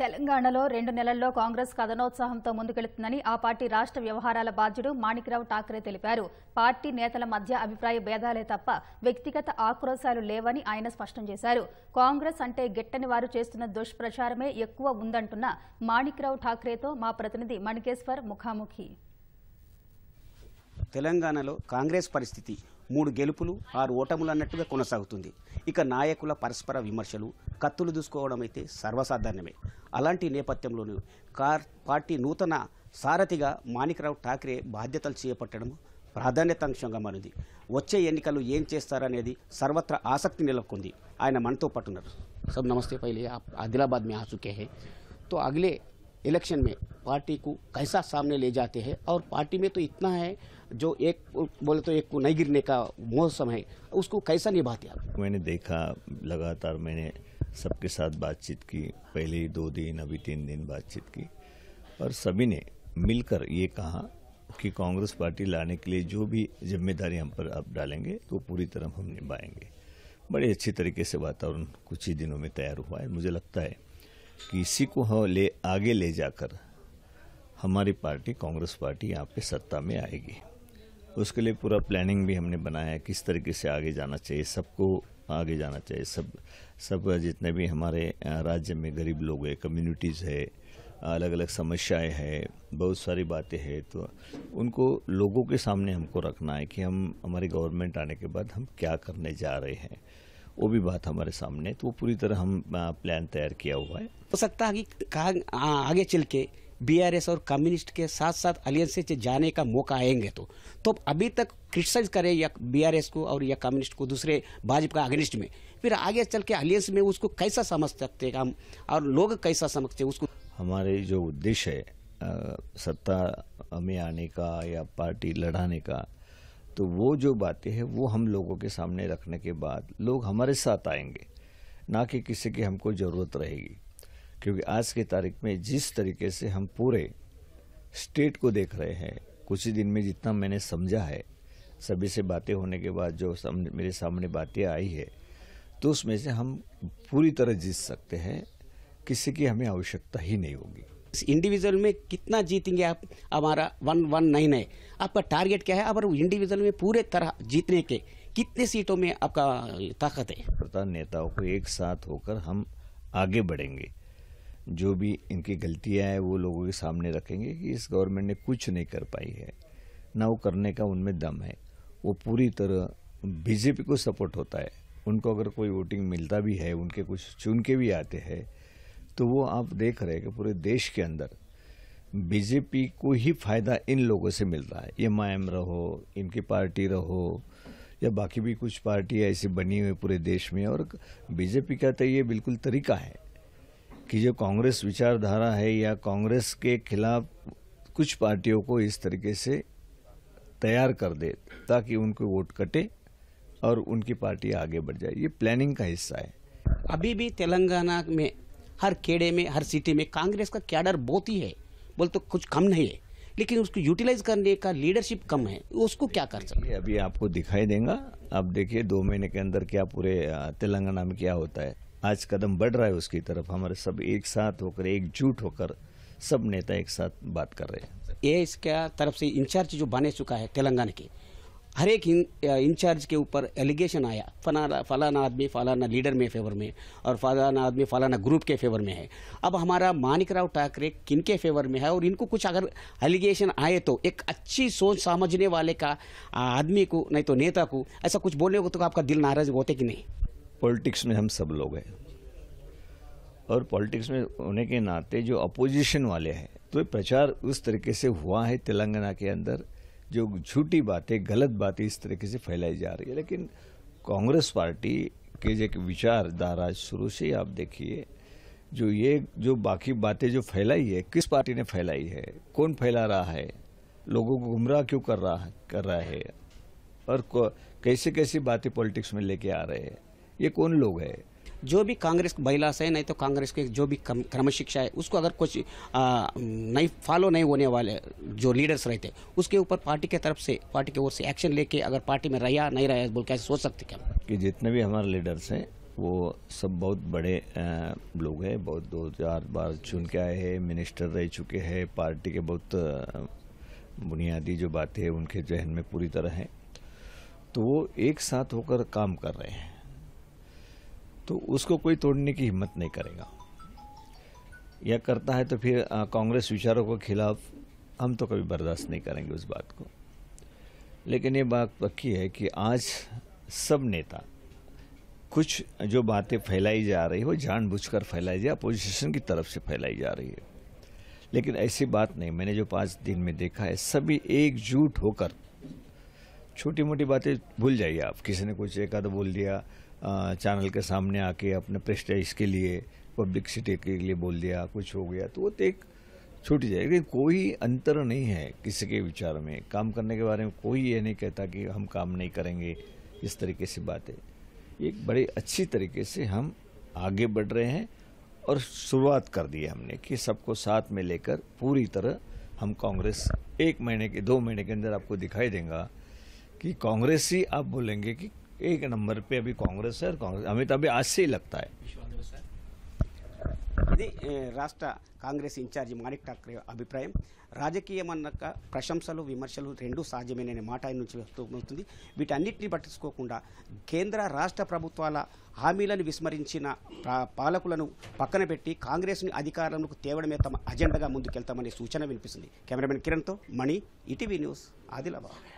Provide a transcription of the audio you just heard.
తెలంగాణలో రెండు నెలల్లో కాంగ్రెస్ కథనోత్సాహంతో ముందుకెళ్తుందని ఆ పార్టీ రాష్ట్ర వ్యవహారాల బాధ్యుడు మాణిక్రావు ఠాక్రే తెలిపారు పార్టీ నేతల మధ్య అభిప్రాయ భేదాలే తప్ప వ్యక్తిగత ఆక్రోశాలు లేవని ఆయన స్పష్టం చేశారు కాంగ్రెస్ అంటే గిట్టని వారు చేస్తున్న దుష్ప్రచారమే ఎక్కువ ఉందంటున్న మాణిక్రావు ఠాక్రేతో మా ప్రతినిధి మణికేశ్వర్ ముఖాముఖి తెలంగాణలో కాంగ్రెస్ పరిస్థితి మూడు గెలుపులు ఆరు ఓటములు అన్నట్టుగా కొనసాగుతుంది ఇక నాయకుల పరస్పర విమర్శలు కత్తులు దూసుకోవడం అయితే సర్వసాధారణమే అలాంటి నేపథ్యంలోనూ కార్ పార్టీ నూతన సారథిగా మాణికరావు ఠాక్రే బాధ్యతలు చేపట్టడం ప్రాధాన్యతాంశంగా మారింది వచ్చే ఎన్నికలు ఏం చేస్తారనేది సర్వత్రా ఆసక్తి నెలకొంది ఆయన మనతో పాటున్నారు सब నమస్తే पहले आप మే में आ चुके తో तो ఎలక్షన్ మే पार्टी को कैसा सामने ले जाते हैं और पार्टी में तो इतना है जो एक बोले तो एक को नहीं गिरने का मौसम है उसको कैसा निभाते आप मैंने देखा लगातार मैंने सबके साथ बातचीत की पहले दो दिन अभी तीन दिन बातचीत की और सभी ने मिलकर ये कहा कि कांग्रेस पार्टी लाने के लिए जो भी जिम्मेदारी हम पर आप डालेंगे तो पूरी तरह हम निभाएंगे बड़े अच्छी तरीके से वातावरण कुछ ही दिनों में तैयार हुआ है मुझे लगता है कि इसी को हम ले आगे ले जाकर हमारी पार्टी कांग्रेस पार्टी यहाँ पे सत्ता में आएगी उसके लिए पूरा प्लानिंग भी हमने बनाया है किस तरीके से आगे जाना चाहिए सबको आगे जाना चाहिए सब सब जितने भी हमारे राज्य में गरीब लोग हैं कम्युनिटीज़ है अलग अलग समस्याएं हैं बहुत सारी बातें हैं तो उनको लोगों के सामने हमको रखना है कि हम हमारी गवर्नमेंट आने के बाद हम क्या करने जा रहे हैं वो भी बात हमारे सामने तो वो पूरी तरह हम प्लान तैयार किया हुआ है हो तो सकता है कि आगे चल के बीआरएस और कम्युनिस्ट के साथ साथ अलियंस से जाने का मौका आएंगे तो तो अभी तक क्रिटिसाइज करें या बीआरएस को और या कम्युनिस्ट को दूसरे भाजपा का अगेंस्ट में फिर आगे चल के अलियंस में उसको कैसा समझ सकते हम और लोग कैसा समझते उसको हमारे जो उद्देश्य है सत्ता में आने का या पार्टी लड़ाने का तो वो जो बातें हैं वो हम लोगों के सामने रखने के बाद लोग हमारे साथ आएंगे ना कि किसी की हमको ज़रूरत रहेगी क्योंकि आज की तारीख में जिस तरीके से हम पूरे स्टेट को देख रहे हैं कुछ ही दिन में जितना मैंने समझा है सभी से बातें होने के बाद जो सामने मेरे सामने बातें आई है तो उसमें से हम पूरी तरह जीत सकते हैं किसी की हमें आवश्यकता ही नहीं होगी इस इंडिविजुअल में कितना जीतेंगे आप हमारा वन वन नाइन है आपका टारगेट क्या है अब इंडिविजुअल में पूरे तरह जीतने के कितने सीटों में आपका ताकत है नेताओं को एक साथ होकर हम आगे बढ़ेंगे जो भी इनकी गलतियां हैं वो लोगों के सामने रखेंगे कि इस गवर्नमेंट ने कुछ नहीं कर पाई है ना वो करने का उनमें दम है वो पूरी तरह बीजेपी को सपोर्ट होता है उनको अगर कोई वोटिंग मिलता भी है उनके कुछ चुन के भी आते हैं तो वो आप देख रहे हैं कि पूरे देश के अंदर बीजेपी को ही फायदा इन लोगों से मिल रहा है ये माएम एम रहो इनकी पार्टी रहो या बाकी भी कुछ पार्टियाँ ऐसी बनी हुई पूरे देश में और बीजेपी का तो ये बिल्कुल तरीका है कि जो कांग्रेस विचारधारा है या कांग्रेस के खिलाफ कुछ पार्टियों को इस तरीके से तैयार कर दे ताकि उनको वोट कटे और उनकी पार्टी आगे बढ़ जाए ये प्लानिंग का हिस्सा है अभी भी तेलंगाना में हर केड़े में हर सिटी में कांग्रेस का कैडर बहुत ही है बोल तो कुछ कम नहीं है लेकिन उसको यूटिलाइज करने का लीडरशिप कम है उसको क्या कर सकते अभी आपको दिखाई देगा आप देखिए दो महीने के अंदर क्या पूरे तेलंगाना में क्या होता है आज कदम बढ़ रहा है उसकी तरफ हमारे सब एक साथ होकर एकजुट होकर सब नेता एक साथ बात कर रहे हैं ये इसका तरफ से इंचार्ज जो बने चुका है तेलंगाना के हर एक इंचार्ज के ऊपर एलिगेशन आया फलाना फलाना आदमी फलाना लीडर में फेवर में और फलाना आदमी फलाना ग्रुप के फेवर में है अब हमारा मानिक राव ठाकरे किन के फेवर में है और इनको कुछ अगर एलिगेशन आए तो एक अच्छी सोच समझने वाले का आदमी को नहीं तो नेता को ऐसा कुछ बोलने को तो आपका दिल नाराज होते कि नहीं पॉलिटिक्स में हम सब लोग हैं और पॉलिटिक्स में होने के नाते जो अपोजिशन वाले हैं तो प्रचार उस तरीके से हुआ है तेलंगाना के अंदर जो झूठी बातें गलत बातें इस तरीके से फैलाई जा रही है लेकिन कांग्रेस पार्टी के एक विचारधारा शुरू से आप देखिए जो ये जो बाकी बातें जो फैलाई है किस पार्टी ने फैलाई है कौन फैला रहा है लोगों को गुमराह क्यों कर रहा कर रहा है और कैसे कैसी बातें पॉलिटिक्स में लेके आ रहे हैं ये कौन लोग है जो भी कांग्रेस महिला से नहीं तो कांग्रेस के जो भी क्रम शिक्षा है उसको अगर कुछ नहीं फॉलो नहीं होने वाले जो लीडर्स रहते उसके ऊपर पार्टी के तरफ से पार्टी की ओर से एक्शन लेके अगर पार्टी में रहा नहीं रहा बोल के सोच सकते क्या कि जितने भी हमारे लीडर्स हैं वो सब बहुत बड़े लोग हैं बहुत दो चार बार चुन के आए हैं मिनिस्टर रह चुके हैं पार्टी के बहुत बुनियादी जो बातें हैं उनके जहन में पूरी तरह हैं तो वो एक साथ होकर काम कर रहे हैं तो उसको कोई तोड़ने की हिम्मत नहीं करेगा या करता है तो फिर कांग्रेस विचारों के खिलाफ हम तो कभी बर्दाश्त नहीं करेंगे उस बात को लेकिन ये बात पक्की है कि आज सब नेता कुछ जो बातें फैलाई जा रही है वो जानबूझकर फैलाई जाए अपोजिशन की तरफ से फैलाई जा रही है लेकिन ऐसी बात नहीं मैंने जो पाँच दिन में देखा है सभी एकजुट होकर छोटी मोटी बातें भूल जाइए आप किसी ने कुछ एक आध बोल दिया चैनल के सामने आके अपने प्रेस्टेज के लिए पब्लिक सिटी के लिए बोल दिया कुछ हो गया तो वो तो एक छूट जाएगी लेकिन कोई अंतर नहीं है किसी के विचार में काम करने के बारे में कोई ये नहीं कहता कि हम काम नहीं करेंगे इस तरीके से बातें एक बड़े अच्छी तरीके से हम आगे बढ़ रहे हैं और शुरुआत कर दी है हमने कि सबको साथ में लेकर पूरी तरह हम कांग्रेस एक महीने के दो महीने के अंदर आपको दिखाई देगा कि कांग्रेस ही आप बोलेंगे कि एक नंबर पे अभी कांग्रेस है और कांग्रेस हमें तो अभी आज से ही लगता है ఇది రాష్ట్ర కాంగ్రెస్ ఇన్ఛార్జి మాణిక్ ఠాక్రే అభిప్రాయం రాజకీయం రాజకీయమన్నాక ప్రశంసలు విమర్శలు రెండు సహజమేననే మాట ఆయన నుంచి వ్యక్తమవుతుంది వీటన్నిటిని పట్టించుకోకుండా కేంద్ర రాష్ట్ర ప్రభుత్వాల హామీలను విస్మరించిన పాలకులను పక్కన పెట్టి కాంగ్రెస్ని అధికారంలోకి తేవడమే తమ అజెండాగా ముందుకెళ్తామనే సూచన వినిపిస్తుంది కెమెరామెన్ కిరణ్తో మణి ఇటీవీ న్యూస్ ఆదిలాబాద్